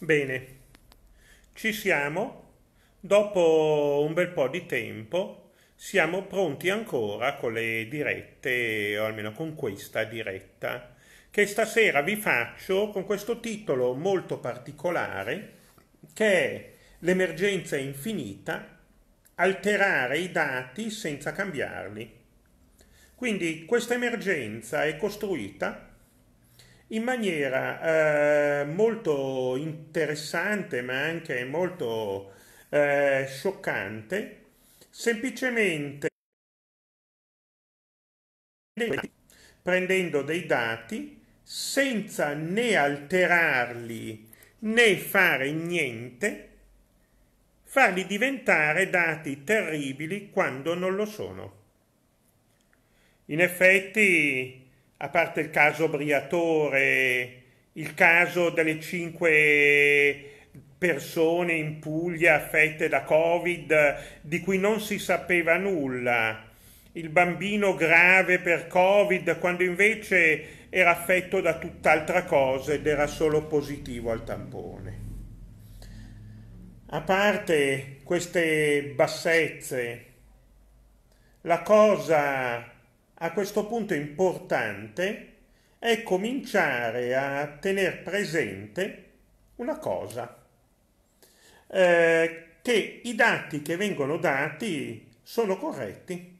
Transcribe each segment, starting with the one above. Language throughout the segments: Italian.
Bene, ci siamo. Dopo un bel po' di tempo siamo pronti ancora con le dirette, o almeno con questa diretta, che stasera vi faccio con questo titolo molto particolare che è L'emergenza infinita, alterare i dati senza cambiarli. Quindi questa emergenza è costruita in maniera eh, molto interessante ma anche molto eh, scioccante, semplicemente prendendo dei dati senza né alterarli né fare niente, farli diventare dati terribili quando non lo sono. In effetti a parte il caso Briatore, il caso delle cinque persone in Puglia affette da Covid di cui non si sapeva nulla, il bambino grave per Covid quando invece era affetto da tutt'altra cosa ed era solo positivo al tampone. A parte queste bassezze, la cosa a questo punto importante è cominciare a tenere presente una cosa, eh, che i dati che vengono dati sono corretti,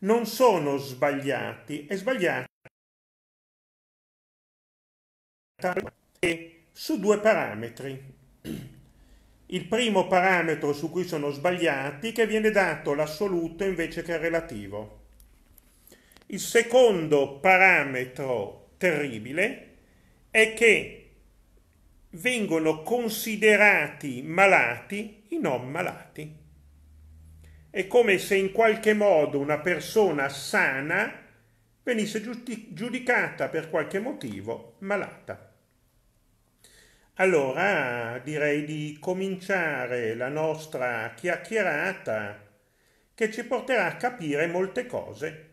non sono sbagliati, è sbagliata su due parametri. Il primo parametro su cui sono sbagliati che viene dato l'assoluto invece che il relativo il secondo parametro terribile è che vengono considerati malati i non malati. È come se in qualche modo una persona sana venisse giudicata per qualche motivo malata. Allora direi di cominciare la nostra chiacchierata che ci porterà a capire molte cose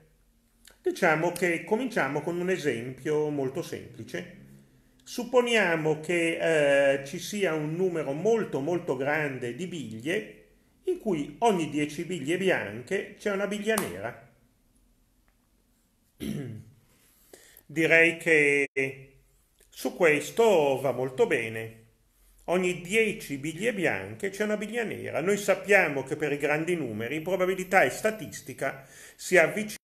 Diciamo che cominciamo con un esempio molto semplice. Supponiamo che eh, ci sia un numero molto molto grande di biglie in cui ogni 10 biglie bianche c'è una biglia nera. Direi che su questo va molto bene. Ogni 10 biglie bianche c'è una biglia nera. Noi sappiamo che per i grandi numeri probabilità e statistica si avvicinano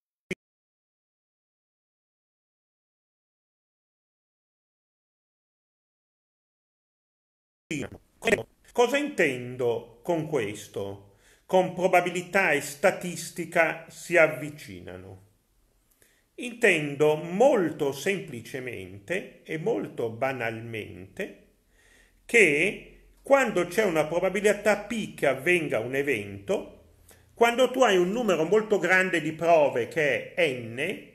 Cosa intendo con questo? Con probabilità e statistica si avvicinano. Intendo molto semplicemente e molto banalmente che quando c'è una probabilità P che avvenga un evento, quando tu hai un numero molto grande di prove che è n,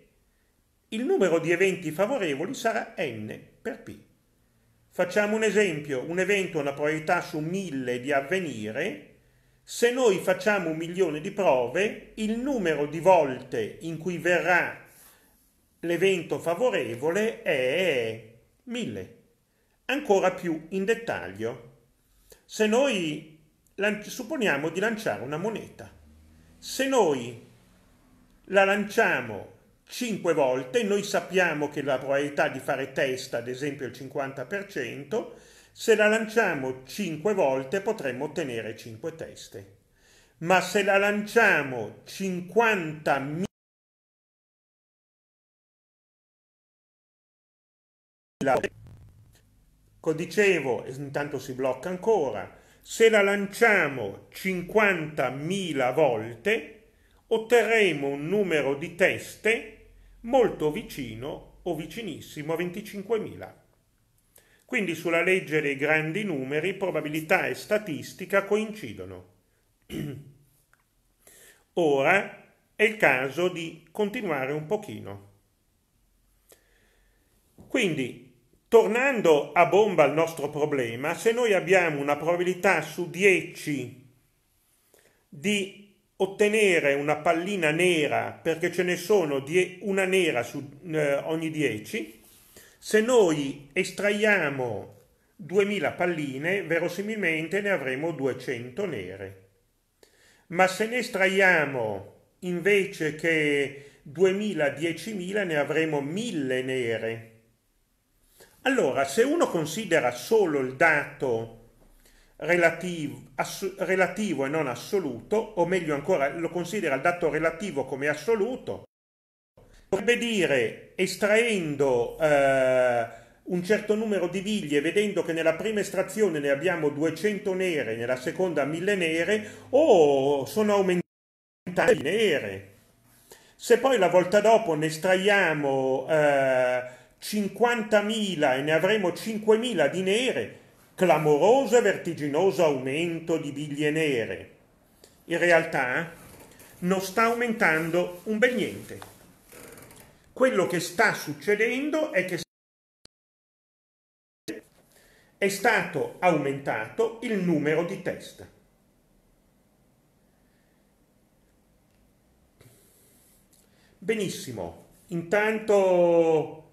il numero di eventi favorevoli sarà n per P. Facciamo un esempio, un evento ha una probabilità su mille di avvenire, se noi facciamo un milione di prove, il numero di volte in cui verrà l'evento favorevole è mille. Ancora più in dettaglio, se noi supponiamo di lanciare una moneta, se noi la lanciamo 5 volte, noi sappiamo che la probabilità di fare testa, ad esempio, è il 50%, se la lanciamo 5 volte potremmo ottenere 5 teste. Ma se la lanciamo 50.000 Come ecco, dicevo, intanto si blocca ancora, se la lanciamo 50.000 volte otterremo un numero di teste molto vicino o vicinissimo a 25.000. Quindi sulla legge dei grandi numeri probabilità e statistica coincidono. Ora è il caso di continuare un pochino. Quindi, tornando a bomba al nostro problema, se noi abbiamo una probabilità su 10 di ottenere una pallina nera perché ce ne sono die- una nera su eh, ogni 10, se noi estraiamo 2000 palline, verosimilmente ne avremo 200 nere. Ma se ne estraiamo invece che 2000, 10.000 ne avremo 1000 nere. Allora, se uno considera solo il dato relativo, ass, relativo e non assoluto, o meglio ancora lo considera il dato relativo come assoluto, potrebbe dire estraendo eh, un certo numero di viglie vedendo che nella prima estrazione ne abbiamo 200 nere, nella seconda 1000 nere, o sono aumentate le nere. Se poi la volta dopo ne estraiamo eh, 50.000 e ne avremo 5.000 di nere, clamoroso e vertiginoso aumento di biglie nere. In realtà non sta aumentando un bel niente. Quello che sta succedendo è che è stato aumentato il numero di test. Benissimo, intanto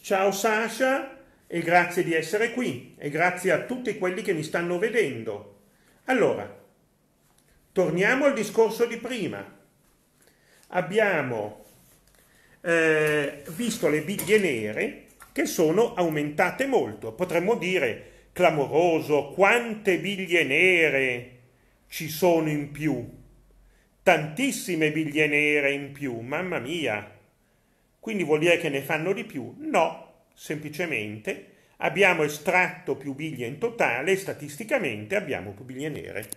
ciao Sasha, e grazie di essere qui e grazie a tutti quelli che mi stanno vedendo. Allora, torniamo al discorso di prima. Abbiamo eh, visto le biglie nere che sono aumentate molto, potremmo dire clamoroso quante biglie nere ci sono in più, tantissime biglie nere in più, mamma mia. Quindi vuol dire che ne fanno di più? No, semplicemente abbiamo estratto più biglie in totale e statisticamente abbiamo più biglie nere.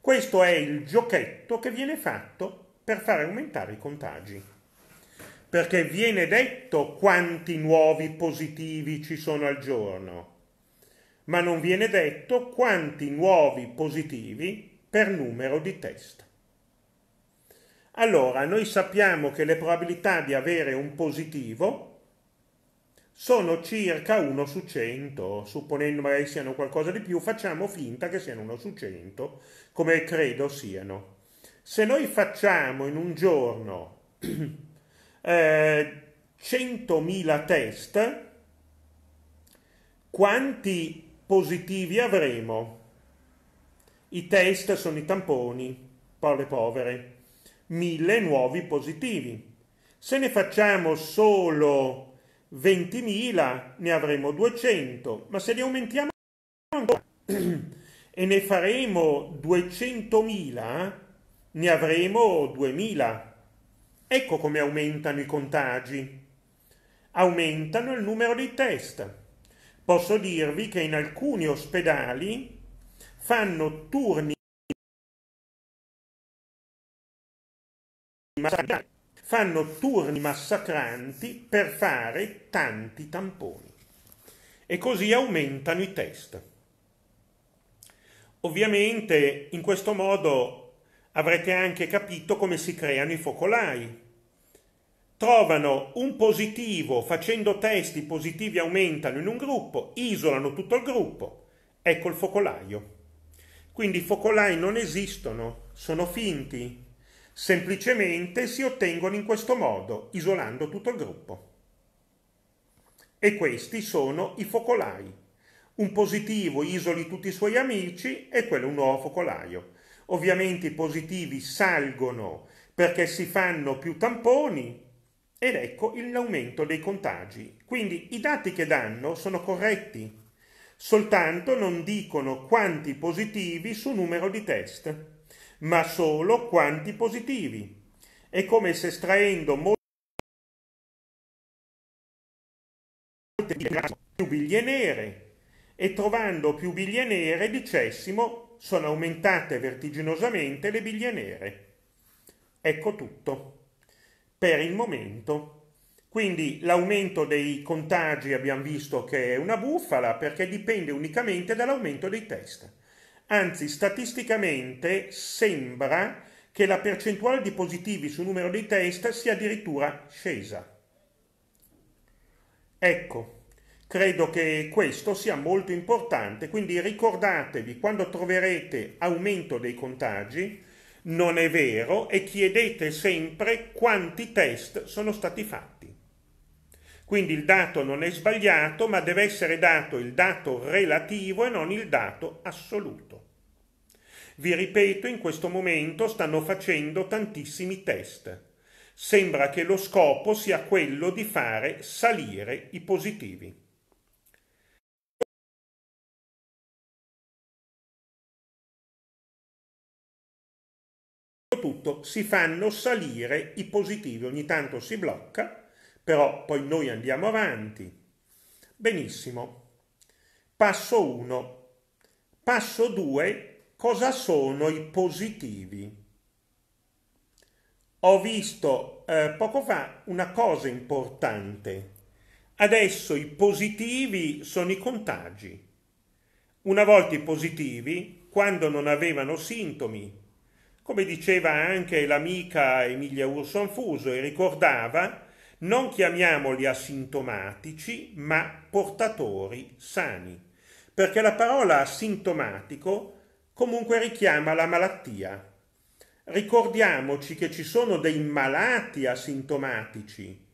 Questo è il giochetto che viene fatto per far aumentare i contagi, perché viene detto quanti nuovi positivi ci sono al giorno, ma non viene detto quanti nuovi positivi per numero di test. Allora, noi sappiamo che le probabilità di avere un positivo sono circa 1 su 100, supponendo magari siano qualcosa di più, facciamo finta che siano 1 su 100, come credo siano. Se noi facciamo in un giorno eh, 100.000 test, quanti positivi avremo? I test sono i tamponi, parole povere, 1000 nuovi positivi. Se ne facciamo solo 20.000, ne avremo 200, ma se li aumentiamo ancora e ne faremo 200.000, ne avremo 2.000. Ecco come aumentano i contagi. Aumentano il numero di test. Posso dirvi che in alcuni ospedali fanno turni fanno turni massacranti per fare tanti tamponi e così aumentano i test. Ovviamente in questo modo avrete anche capito come si creano i focolai. Trovano un positivo facendo test, i positivi aumentano in un gruppo, isolano tutto il gruppo, ecco il focolaio. Quindi i focolai non esistono, sono finti, semplicemente si ottengono in questo modo, isolando tutto il gruppo. E questi sono i focolai. Un positivo isoli tutti i suoi amici e quello è un nuovo focolaio. Ovviamente i positivi salgono perché si fanno più tamponi ed ecco l'aumento dei contagi. Quindi i dati che danno sono corretti, soltanto non dicono quanti positivi su numero di test ma solo quanti positivi. È come se estraendo molte più biglie nere e trovando più biglie nere dicessimo sono aumentate vertiginosamente le biglie nere. Ecco tutto per il momento. Quindi l'aumento dei contagi abbiamo visto che è una bufala perché dipende unicamente dall'aumento dei test. Anzi, statisticamente sembra che la percentuale di positivi sul numero dei test sia addirittura scesa. Ecco, credo che questo sia molto importante, quindi ricordatevi quando troverete aumento dei contagi, non è vero, e chiedete sempre quanti test sono stati fatti. Quindi il dato non è sbagliato, ma deve essere dato il dato relativo e non il dato assoluto. Vi ripeto, in questo momento stanno facendo tantissimi test. Sembra che lo scopo sia quello di fare salire i positivi. Tutto, si fanno salire i positivi, ogni tanto si blocca però poi noi andiamo avanti. Benissimo. Passo 1. Passo 2. Cosa sono i positivi? Ho visto eh, poco fa una cosa importante. Adesso i positivi sono i contagi. Una volta i positivi, quando non avevano sintomi, come diceva anche l'amica Emilia Urson Fuso e ricordava, non chiamiamoli asintomatici, ma portatori sani, perché la parola asintomatico comunque richiama la malattia. Ricordiamoci che ci sono dei malati asintomatici.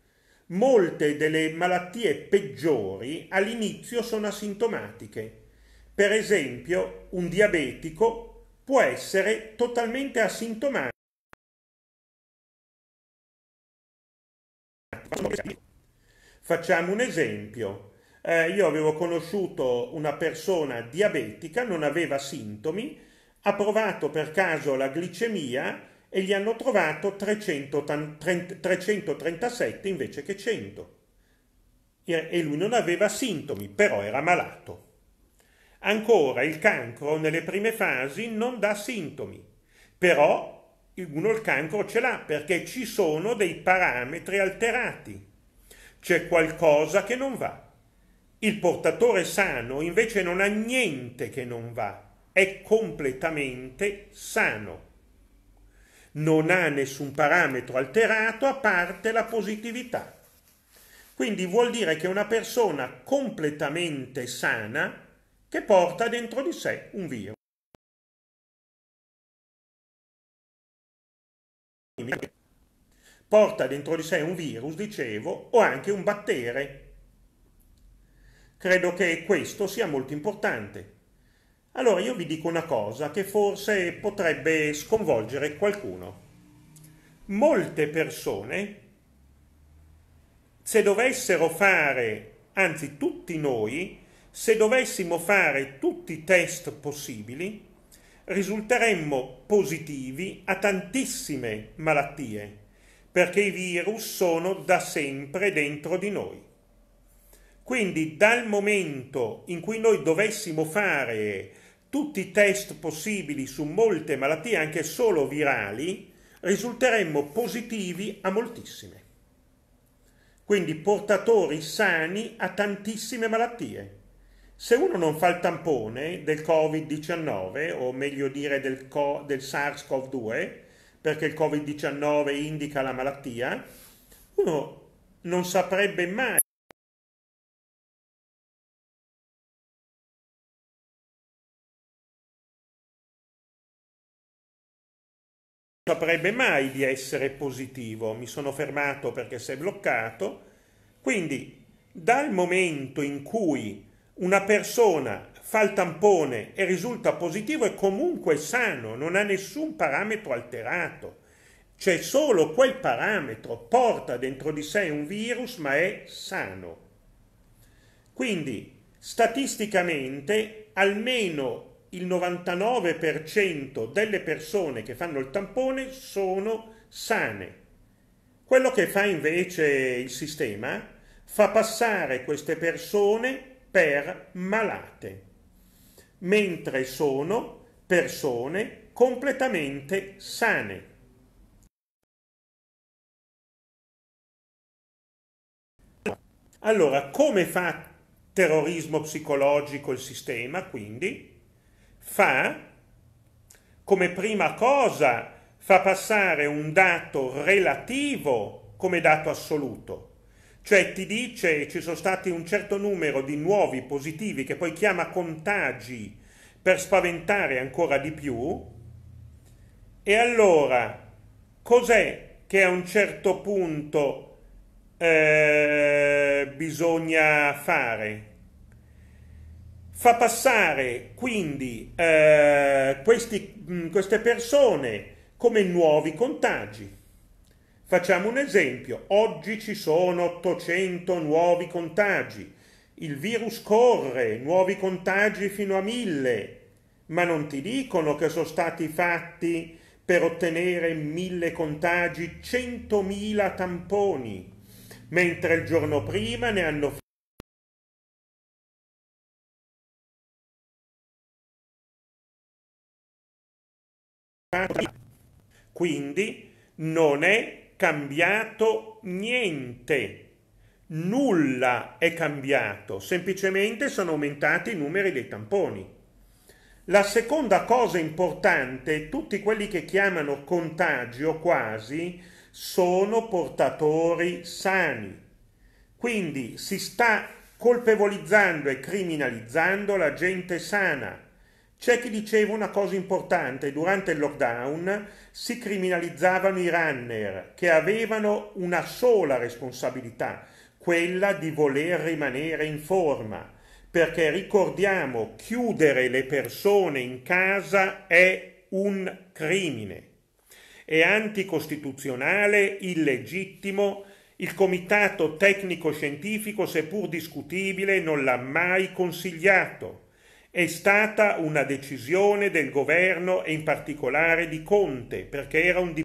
Molte delle malattie peggiori all'inizio sono asintomatiche. Per esempio, un diabetico può essere totalmente asintomatico Facciamo un esempio. Eh, io avevo conosciuto una persona diabetica, non aveva sintomi, ha provato per caso la glicemia e gli hanno trovato 337 invece che 100. E lui non aveva sintomi, però era malato. Ancora il cancro nelle prime fasi non dà sintomi, però uno il cancro ce l'ha perché ci sono dei parametri alterati, c'è qualcosa che non va. Il portatore sano invece non ha niente che non va, è completamente sano. Non ha nessun parametro alterato a parte la positività. Quindi vuol dire che è una persona completamente sana che porta dentro di sé un virus. porta dentro di sé un virus, dicevo, o anche un battere. Credo che questo sia molto importante. Allora io vi dico una cosa che forse potrebbe sconvolgere qualcuno. Molte persone, se dovessero fare, anzi tutti noi, se dovessimo fare tutti i test possibili, risulteremmo positivi a tantissime malattie, perché i virus sono da sempre dentro di noi. Quindi dal momento in cui noi dovessimo fare tutti i test possibili su molte malattie, anche solo virali, risulteremmo positivi a moltissime. Quindi portatori sani a tantissime malattie. Se uno non fa il tampone del Covid-19, o meglio dire del, co- del SARS-CoV-2, perché il Covid-19 indica la malattia, uno non saprebbe mai saprebbe mai di essere positivo. Mi sono fermato perché si è bloccato. Quindi, dal momento in cui una persona fa il tampone e risulta positivo è comunque sano, non ha nessun parametro alterato. C'è solo quel parametro, porta dentro di sé un virus ma è sano. Quindi statisticamente almeno il 99% delle persone che fanno il tampone sono sane. Quello che fa invece il sistema fa passare queste persone per malate, mentre sono persone completamente sane. Allora, come fa terrorismo psicologico il sistema? Quindi fa, come prima cosa, fa passare un dato relativo come dato assoluto cioè ti dice ci sono stati un certo numero di nuovi positivi che poi chiama contagi per spaventare ancora di più. E allora cos'è che a un certo punto eh, bisogna fare? Fa passare quindi eh, questi, mh, queste persone come nuovi contagi. Facciamo un esempio, oggi ci sono 800 nuovi contagi, il virus corre, nuovi contagi fino a 1000, ma non ti dicono che sono stati fatti per ottenere 1000 contagi 100.000 tamponi, mentre il giorno prima ne hanno fatti. Quindi non è cambiato niente. Nulla è cambiato, semplicemente sono aumentati i numeri dei tamponi. La seconda cosa importante, tutti quelli che chiamano contagio quasi sono portatori sani. Quindi si sta colpevolizzando e criminalizzando la gente sana c'è chi diceva una cosa importante, durante il lockdown si criminalizzavano i runner che avevano una sola responsabilità, quella di voler rimanere in forma, perché ricordiamo chiudere le persone in casa è un crimine. È anticostituzionale, illegittimo, il comitato tecnico-scientifico, seppur discutibile, non l'ha mai consigliato è stata una decisione del governo e in particolare di Conte, perché era un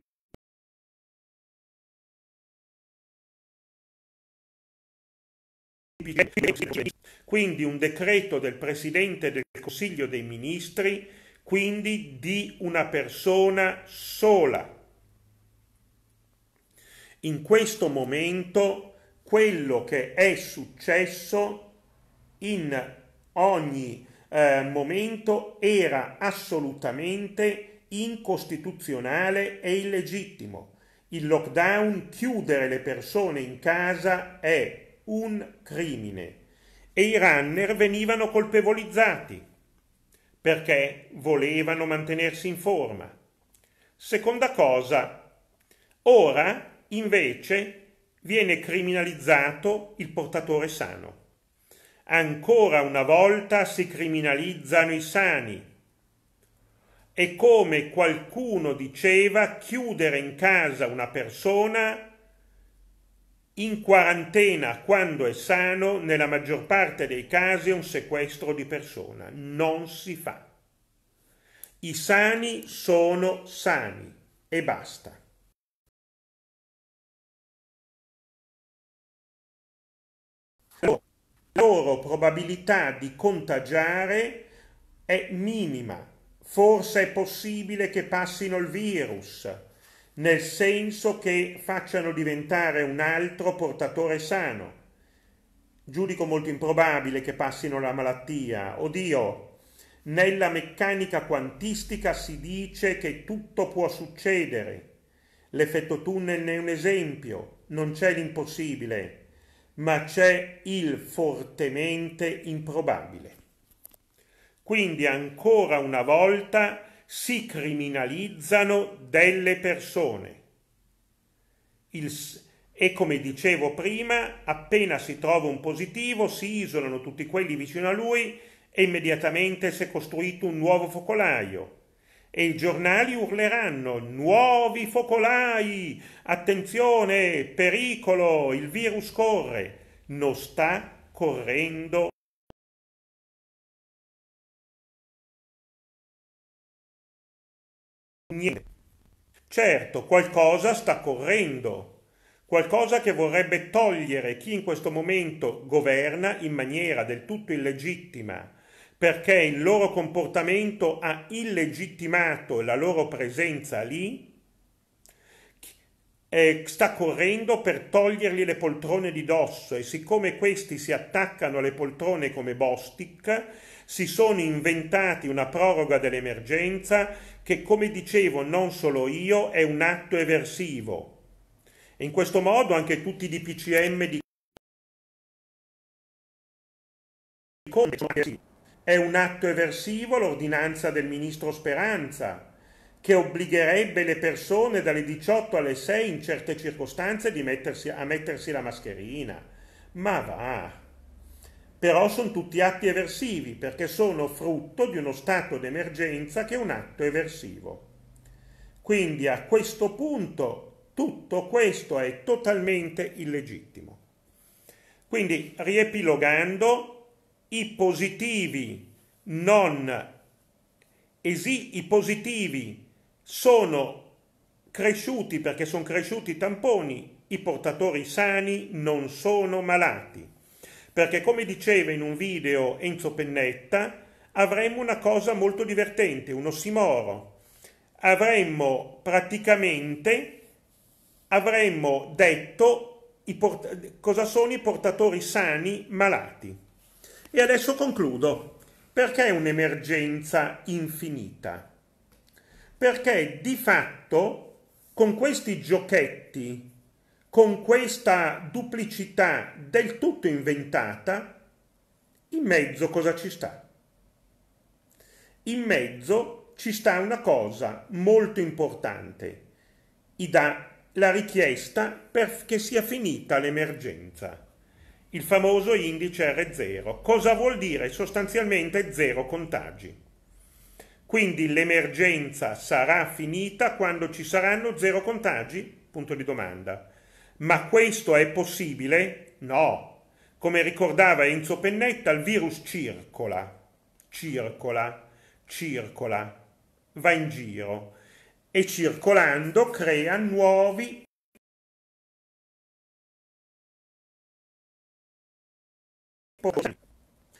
quindi un decreto del Presidente del Consiglio dei Ministri, quindi di una persona sola. In questo momento quello che è successo in ogni eh, momento era assolutamente incostituzionale e illegittimo. Il lockdown, chiudere le persone in casa è un crimine e i runner venivano colpevolizzati perché volevano mantenersi in forma. Seconda cosa, ora invece viene criminalizzato il portatore sano ancora una volta si criminalizzano i sani. E come qualcuno diceva, chiudere in casa una persona in quarantena quando è sano, nella maggior parte dei casi è un sequestro di persona. Non si fa. I sani sono sani e basta. Allora la loro probabilità di contagiare è minima. Forse è possibile che passino il virus, nel senso che facciano diventare un altro portatore sano. Giudico molto improbabile che passino la malattia. Oddio, nella meccanica quantistica si dice che tutto può succedere. L'effetto tunnel ne è un esempio, non c'è l'impossibile ma c'è il fortemente improbabile. Quindi ancora una volta si criminalizzano delle persone. Il, e come dicevo prima, appena si trova un positivo, si isolano tutti quelli vicino a lui e immediatamente si è costruito un nuovo focolaio e i giornali urleranno nuovi focolai, attenzione, pericolo, il virus corre, non sta correndo. Niente. Certo, qualcosa sta correndo, qualcosa che vorrebbe togliere chi in questo momento governa in maniera del tutto illegittima, perché il loro comportamento ha illegittimato la loro presenza lì, sta correndo per togliergli le poltrone di dosso e siccome questi si attaccano alle poltrone come Bostic, si sono inventati una proroga dell'emergenza che, come dicevo non solo io, è un atto eversivo. E in questo modo anche tutti i DPCM di è un atto eversivo l'ordinanza del ministro Speranza, che obbligherebbe le persone dalle 18 alle 6 in certe circostanze mettersi, a mettersi la mascherina. Ma va! Però sono tutti atti eversivi perché sono frutto di uno stato d'emergenza che è un atto eversivo. Quindi a questo punto tutto questo è totalmente illegittimo. Quindi riepilogando, i positivi non esi, i positivi sono cresciuti perché sono cresciuti i tamponi, i portatori sani non sono malati. Perché come diceva in un video Enzo Pennetta, avremmo una cosa molto divertente, uno simoro. Avremmo praticamente avremmo detto port- cosa sono i portatori sani malati. E adesso concludo. Perché è un'emergenza infinita? Perché di fatto con questi giochetti, con questa duplicità del tutto inventata, in mezzo cosa ci sta? In mezzo ci sta una cosa molto importante, la richiesta perché sia finita l'emergenza il famoso indice R0. Cosa vuol dire? Sostanzialmente zero contagi. Quindi l'emergenza sarà finita quando ci saranno zero contagi? Punto di domanda. Ma questo è possibile? No. Come ricordava Enzo Pennetta, il virus circola, circola, circola, va in giro e circolando crea nuovi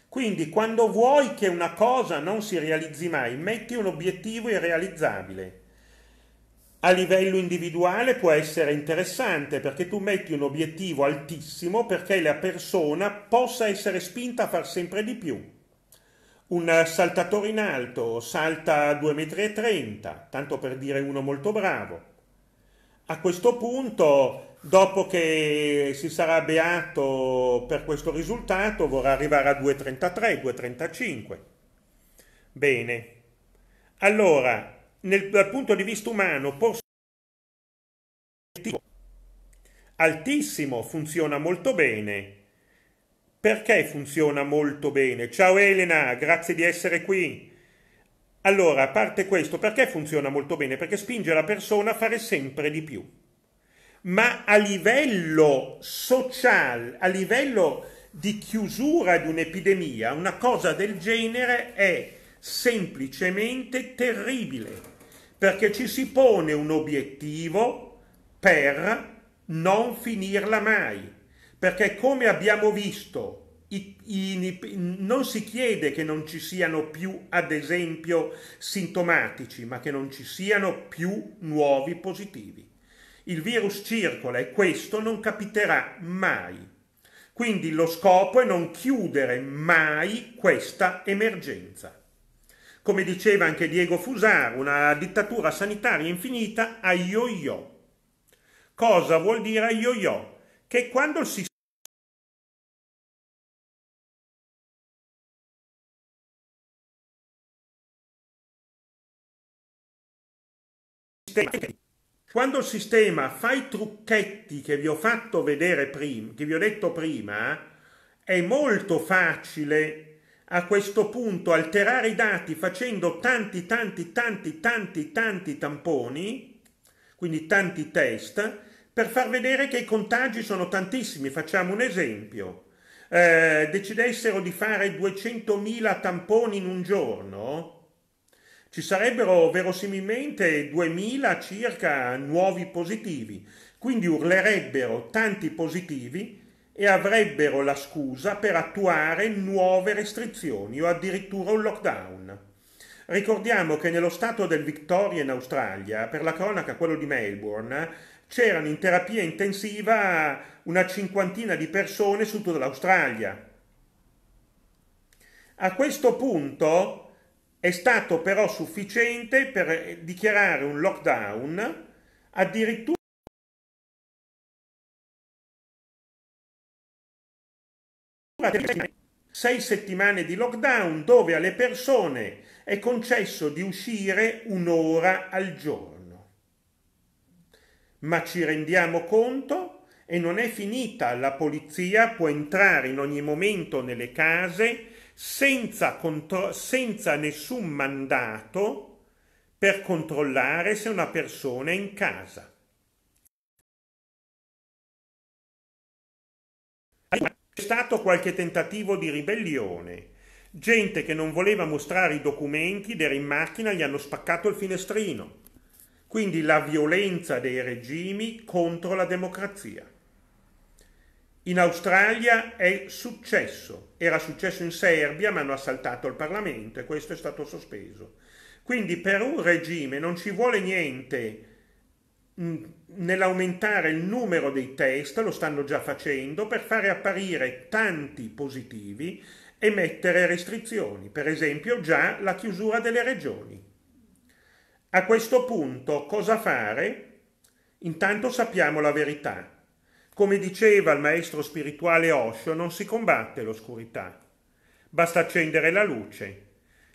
Quindi quando vuoi che una cosa non si realizzi mai, metti un obiettivo irrealizzabile. A livello individuale può essere interessante perché tu metti un obiettivo altissimo perché la persona possa essere spinta a far sempre di più. Un saltatore in alto salta 2,30 m, tanto per dire uno molto bravo. A questo punto Dopo che si sarà beato per questo risultato vorrà arrivare a 2,33, 2,35. Bene. Allora, nel, dal punto di vista umano, posso... altissimo funziona molto bene. Perché funziona molto bene? Ciao Elena, grazie di essere qui. Allora, a parte questo, perché funziona molto bene? Perché spinge la persona a fare sempre di più ma a livello sociale, a livello di chiusura di un'epidemia, una cosa del genere è semplicemente terribile, perché ci si pone un obiettivo per non finirla mai, perché come abbiamo visto non si chiede che non ci siano più, ad esempio, sintomatici, ma che non ci siano più nuovi positivi. Il virus circola e questo non capiterà mai. Quindi lo scopo è non chiudere mai questa emergenza. Come diceva anche Diego Fusaro, una dittatura sanitaria infinita a yo-yo. Cosa vuol dire a yo-yo? Che quando il sistema Thank quando il sistema fa i trucchetti che vi ho fatto vedere prima, che vi ho detto prima, è molto facile a questo punto alterare i dati facendo tanti, tanti, tanti, tanti, tanti tamponi, quindi tanti test, per far vedere che i contagi sono tantissimi. Facciamo un esempio. Eh, decidessero di fare 200.000 tamponi in un giorno, ci sarebbero verosimilmente 2000 circa nuovi positivi, quindi urlerebbero tanti positivi e avrebbero la scusa per attuare nuove restrizioni o addirittura un lockdown. Ricordiamo che nello stato del Victoria in Australia, per la cronaca quello di Melbourne, c'erano in terapia intensiva una cinquantina di persone su tutta l'Australia. A questo punto è stato però sufficiente per eh, dichiarare un lockdown addirittura sei settimane di lockdown dove alle persone è concesso di uscire un'ora al giorno. Ma ci rendiamo conto e non è finita, la polizia può entrare in ogni momento nelle case senza, contro- senza nessun mandato per controllare se una persona è in casa. C'è stato qualche tentativo di ribellione. Gente che non voleva mostrare i documenti ed era in macchina gli hanno spaccato il finestrino. Quindi la violenza dei regimi contro la democrazia. In Australia è successo, era successo in Serbia ma hanno assaltato il Parlamento e questo è stato sospeso. Quindi per un regime non ci vuole niente mm, nell'aumentare il numero dei test, lo stanno già facendo, per fare apparire tanti positivi e mettere restrizioni, per esempio già la chiusura delle regioni. A questo punto cosa fare? Intanto sappiamo la verità. Come diceva il maestro spirituale Osho, non si combatte l'oscurità, basta accendere la luce.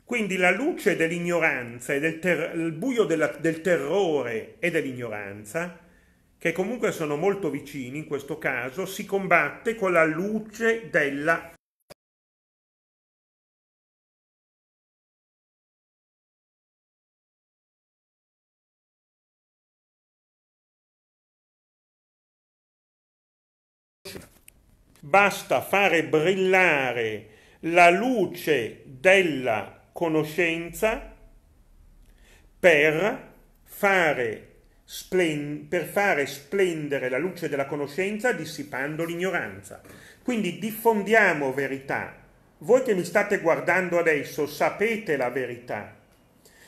Quindi la luce dell'ignoranza e del ter- buio della, del terrore e dell'ignoranza, che comunque sono molto vicini in questo caso, si combatte con la luce della Basta fare brillare la luce della conoscenza per fare, splen- per fare splendere la luce della conoscenza dissipando l'ignoranza. Quindi diffondiamo verità. Voi che mi state guardando adesso sapete la verità.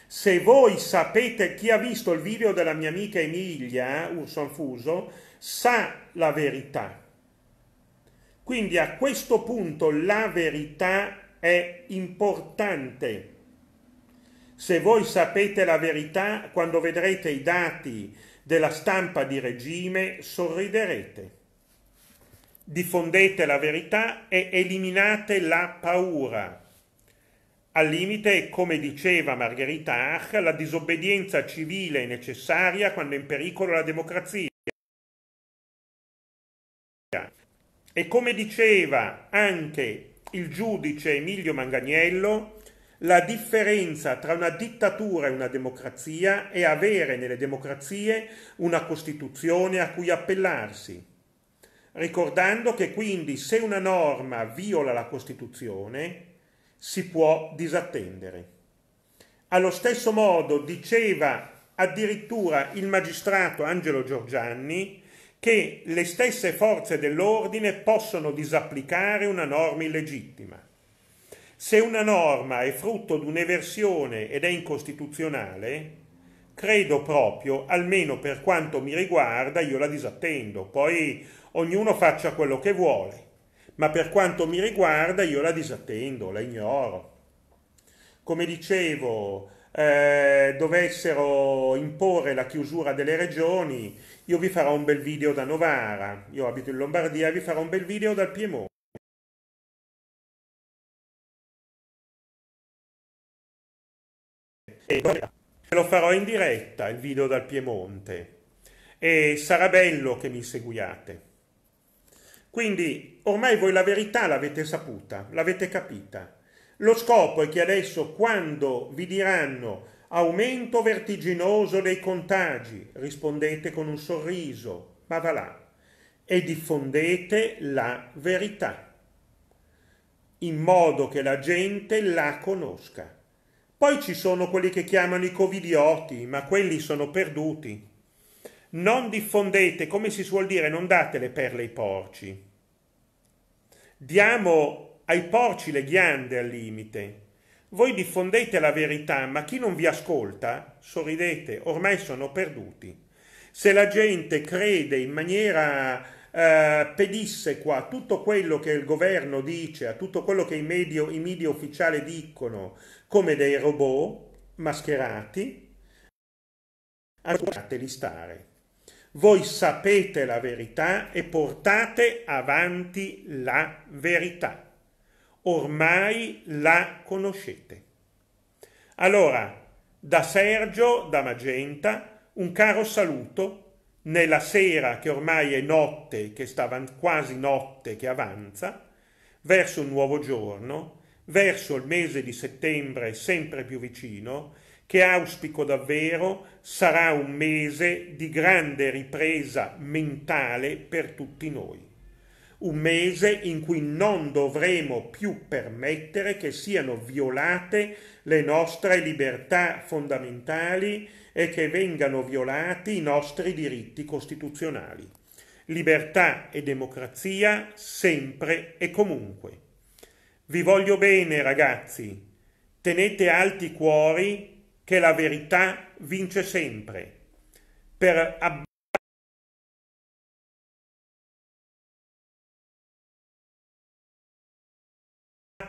Se voi sapete, chi ha visto il video della mia amica Emilia Urson Fuso sa la verità quindi a questo punto la verità è importante. Se voi sapete la verità, quando vedrete i dati della stampa di regime, sorriderete. Diffondete la verità e eliminate la paura. Al limite, come diceva Margherita Ach, la disobbedienza civile è necessaria quando è in pericolo la democrazia. E come diceva anche il giudice Emilio Manganiello, la differenza tra una dittatura e una democrazia è avere nelle democrazie una Costituzione a cui appellarsi, ricordando che quindi se una norma viola la Costituzione si può disattendere. Allo stesso modo diceva addirittura il magistrato Angelo Giorgianni che le stesse forze dell'ordine possono disapplicare una norma illegittima. Se una norma è frutto di un'eversione ed è incostituzionale, credo proprio, almeno per quanto mi riguarda, io la disattendo, poi ognuno faccia quello che vuole, ma per quanto mi riguarda io la disattendo, la ignoro. Come dicevo, eh, dovessero imporre la chiusura delle regioni, io vi farò un bel video da Novara, io abito in Lombardia, vi farò un bel video dal Piemonte. E lo farò in diretta il video dal Piemonte e sarà bello che mi seguiate. Quindi ormai voi la verità l'avete saputa, l'avete capita. Lo scopo è che adesso quando vi diranno aumento vertiginoso dei contagi, rispondete con un sorriso, ma va là, e diffondete la verità, in modo che la gente la conosca. Poi ci sono quelli che chiamano i covidioti, ma quelli sono perduti. Non diffondete, come si suol dire, non date le perle ai porci. Diamo ai porci le ghiande al limite. Voi diffondete la verità, ma chi non vi ascolta, sorridete, ormai sono perduti. Se la gente crede in maniera Uh, eh, pedissequa a tutto quello che il governo dice, a tutto quello che i, medio, i media ufficiali dicono, come dei robot mascherati, ascoltateli stare. Voi sapete la verità e portate avanti la verità ormai la conoscete. Allora, da Sergio, da Magenta, un caro saluto nella sera che ormai è notte, che sta quasi notte che avanza, verso un nuovo giorno, verso il mese di settembre sempre più vicino, che auspico davvero sarà un mese di grande ripresa mentale per tutti noi un mese in cui non dovremo più permettere che siano violate le nostre libertà fondamentali e che vengano violati i nostri diritti costituzionali. Libertà e democrazia sempre e comunque. Vi voglio bene ragazzi, tenete alti cuori che la verità vince sempre. Per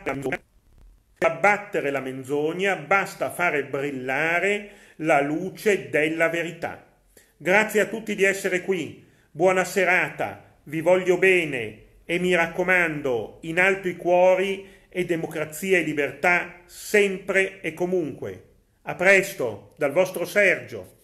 combattere la menzogna, per abbattere la menzogna basta fare brillare la luce della verità. Grazie a tutti di essere qui, buona serata, vi voglio bene e mi raccomando, in alto i cuori e democrazia e libertà sempre e comunque. A presto, dal vostro Sergio.